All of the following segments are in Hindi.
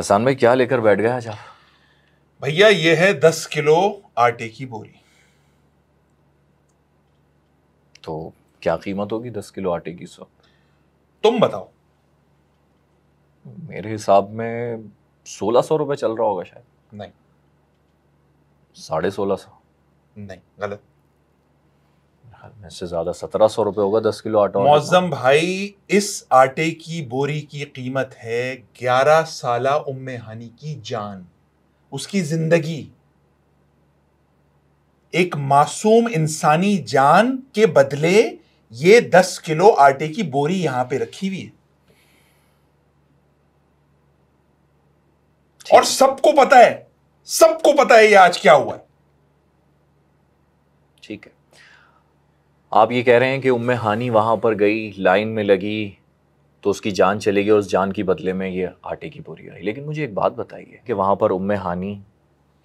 हसान भाई क्या लेकर बैठ गए आज आप भैया ये है दस किलो आटे की बोरी तो क्या कीमत होगी दस किलो आटे की सौ तुम बताओ मेरे हिसाब में सोलह सौ रुपये चल रहा होगा शायद नहीं साढ़े सोलह सौ नहीं गलत इससे ज्यादा सत्रह सौ रुपये होगा दस किलो आटा मौजम भाई इस आटे की बोरी की कीमत है ग्यारह साल उम हानि की जान उसकी जिंदगी एक मासूम इंसानी जान के बदले ये दस किलो आटे की बोरी यहां पे रखी हुई है और सबको पता है सबको पता है ये आज क्या हुआ है ठीक है आप ये कह रहे हैं कि उम्म हानी वहाँ पर गई लाइन में लगी तो उसकी जान चली गई और उस जान की बदले में ये आटे की बोरी आई लेकिन मुझे एक बात बताइए कि वहाँ पर उम्म हानी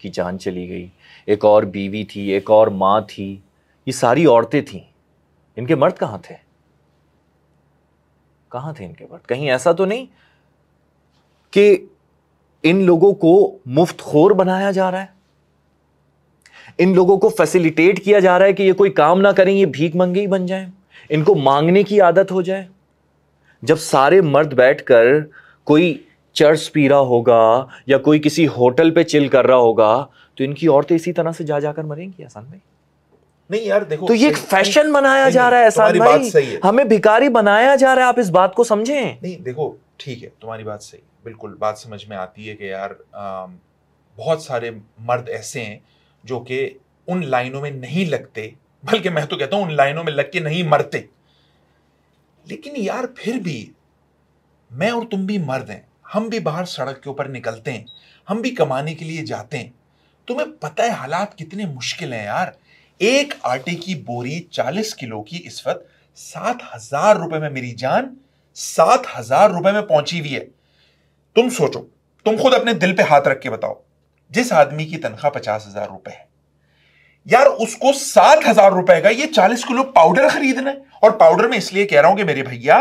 की जान चली गई एक और बीवी थी एक और माँ थी ये सारी औरतें थीं इनके मर्द कहाँ थे कहाँ थे इनके मर्द कहीं ऐसा तो नहीं कि इन लोगों को मुफ्त खोर बनाया जा रहा है इन लोगों को फैसिलिटेट किया जा रहा है कि ये कोई काम ना करें ये भीख मंगे ही बन जाएं इनको मांगने की आदत हो जाए जब सारे मर्द बैठकर कोई चर्च पी रहा होगा या कोई किसी होटल पे चिल कर रहा होगा तो इनकी औरतें इसी तरह से जा जाकर मरेंगी आसान भाई नहीं यार देखो तो ये एक फैशन बनाया जा रहा है ऐसा भाई सही है। हमें भिकारी बनाया जा रहा है आप इस बात को समझें नहीं देखो ठीक है तुम्हारी बात सही बिल्कुल बात समझ में आती है कि यार आ, बहुत सारे मर्द ऐसे हैं जो कि उन लाइनों में नहीं लगते बल्कि मैं तो कहता हूं उन लाइनों में लग के नहीं मरते लेकिन यार फिर भी मैं और तुम भी मर्द हैं हम भी बाहर सड़क के ऊपर निकलते हैं हम भी कमाने के लिए जाते हैं तुम्हें पता है हालात कितने मुश्किल हैं यार एक आटे की बोरी चालीस किलो की इस वक्त सात हजार रुपए में मेरी जान सात हजार रुपए में पहुंची हुई है तुम सोचो तुम खुद अपने दिल पे हाथ रख के बताओ जिस आदमी की तनख्वाह पचास हजार रुपए है यार उसको सात हजार रुपए का ये चालीस किलो पाउडर खरीदना है और पाउडर में इसलिए कह रहा हूं कि मेरे भैया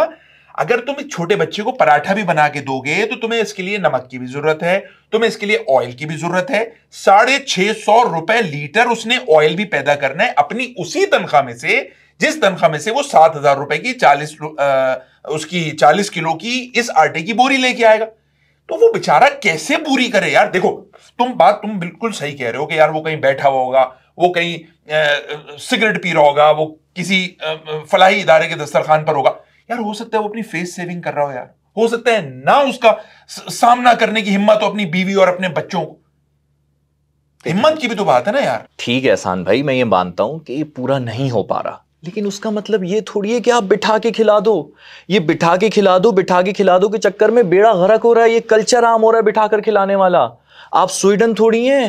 अगर तुम एक छोटे बच्चे को पराठा भी बना के दोगे तो तुम्हें इसके लिए नमक की भी जरूरत है तुम्हें इसके लिए ऑयल की भी जरूरत है साढ़े छह सौ रुपए लीटर उसने ऑयल भी पैदा करना है अपनी उसी तनख्वाह में से जिस तनख्वाह में से वो सात हजार रुपए की चालीस उसकी चालीस किलो की इस आटे की बोरी लेके आएगा तो वो बेचारा कैसे पूरी करे यार देखो तुम बात तुम बिल्कुल सही कह रहे हो कि यार वो कहीं बैठा हुआ होगा वो कहीं सिगरेट पी रहा होगा वो किसी फलाही इदारे के दस्तरखान पर होगा यार हो सकता है वो अपनी फेस सेविंग कर रहा हो यार हो सकता है ना उसका सामना करने की हिम्मत हो अपनी बीवी और अपने बच्चों को हिम्मत की भी तो बात है ना यार ठीक है एहसान भाई मैं ये मानता हूं कि पूरा नहीं हो पा रहा लेकिन उसका मतलब ये थोड़ी है कि आप बिठा के खिला दो ये बिठा के खिला दो बिठा के खिला दो के चक्कर में बेड़ा गरक हो रहा है ये कल्चर आम हो रहा है बिठा कर खिलाने वाला आप स्वीडन थोड़ी हैं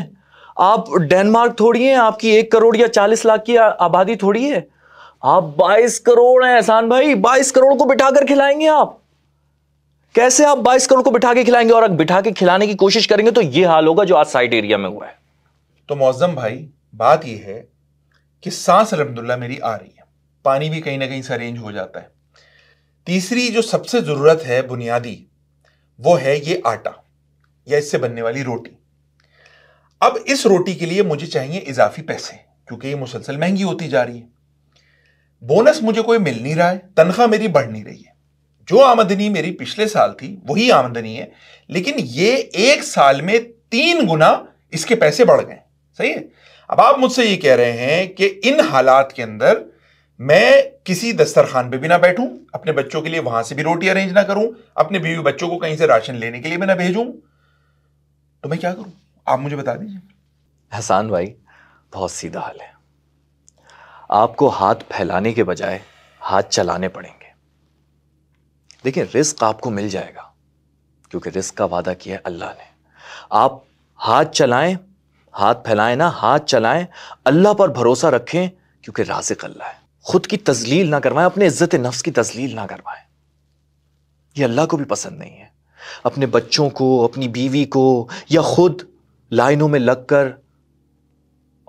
आप डेनमार्क थोड़ी हैं आपकी एक करोड़ या चालीस लाख की आबादी थोड़ी है आप बाईस करोड़ हैं एहसान भाई बाईस करोड़ को बिठा कर खिलाएंगे आप कैसे आप बाईस करोड़ को बिठा के खिलाएंगे और अगर बिठा के खिलाने की कोशिश करेंगे तो ये हाल होगा जो आज साइड एरिया में हुआ है तो मौजम भाई बात यह है कि सांस अलहमदुल्ला मेरी आ रही पानी भी कहीं ना कहीं से अरेंज हो जाता है तीसरी जो सबसे ज़रूरत है बुनियादी वो है ये आटा या इससे बनने वाली रोटी अब इस रोटी के लिए मुझे चाहिए इजाफी पैसे क्योंकि ये मुसलसल महंगी होती जा रही है बोनस मुझे कोई मिल नहीं रहा है तनख्वाह मेरी बढ़ नहीं रही है जो आमदनी मेरी पिछले साल थी वही आमदनी है लेकिन ये एक साल में तीन गुना इसके पैसे बढ़ गए सही है अब आप मुझसे ये कह रहे हैं कि इन हालात के अंदर मैं किसी दस्तरखान पे भी ना बैठूं अपने बच्चों के लिए वहां से भी रोटी अरेंज ना करूं अपने बीवी बच्चों को कहीं से राशन लेने के लिए भी ना भेजूं तो मैं क्या करूं आप मुझे बता दीजिए हसान भाई बहुत सीधा हाल है आपको हाथ फैलाने के बजाय हाथ चलाने पड़ेंगे देखिए रिस्क आपको मिल जाएगा क्योंकि रिस्क का वादा किया है अल्लाह ने आप हाथ चलाएं हाथ फैलाएं ना हाथ चलाएं अल्लाह पर भरोसा रखें क्योंकि राजिक अल्लाह है खुद की तजलील ना करवाएं अपने इज्जत नफ्स की तजलील ना करवाएं ये अल्लाह को भी पसंद नहीं है अपने बच्चों को अपनी बीवी को या खुद लाइनों में लगकर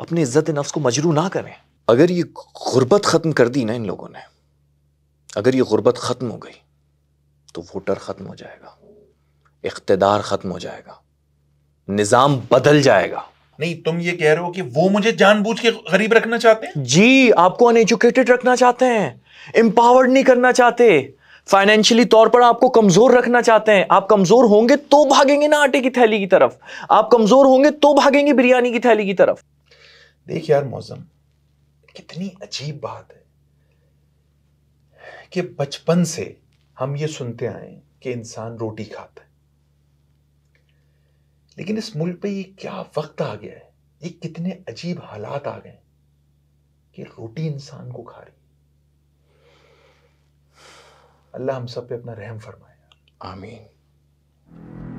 अपने इज्जत नफ्स को मजरू ना करें अगर ये गुर्बत ख़त्म कर दी ना इन लोगों ने अगर ये गुर्बत ख़त्म हो गई तो वोटर ख़त्म हो जाएगा इकतदार ख़त्म हो जाएगा निज़ाम बदल जाएगा नहीं तुम ये कह रहे हो कि वो मुझे जानबूझ के गरीब रखना चाहते हैं जी आपको अनएजुकेटेड रखना चाहते हैं एम्पावर्ड नहीं करना चाहते फाइनेंशियली तौर पर आपको कमजोर रखना चाहते हैं आप कमजोर होंगे तो भागेंगे ना आटे की थैली की तरफ आप कमजोर होंगे तो भागेंगे बिरयानी की थैली की तरफ देख यार मौजम कितनी अजीब बात है कि बचपन से हम ये सुनते आए कि इंसान रोटी खाता है लेकिन इस मुल्क पे ये क्या वक्त आ गया है ये कितने अजीब हालात आ गए कि रोटी इंसान को खा रही अल्लाह हम सब पे अपना रहम फरमाया आमीन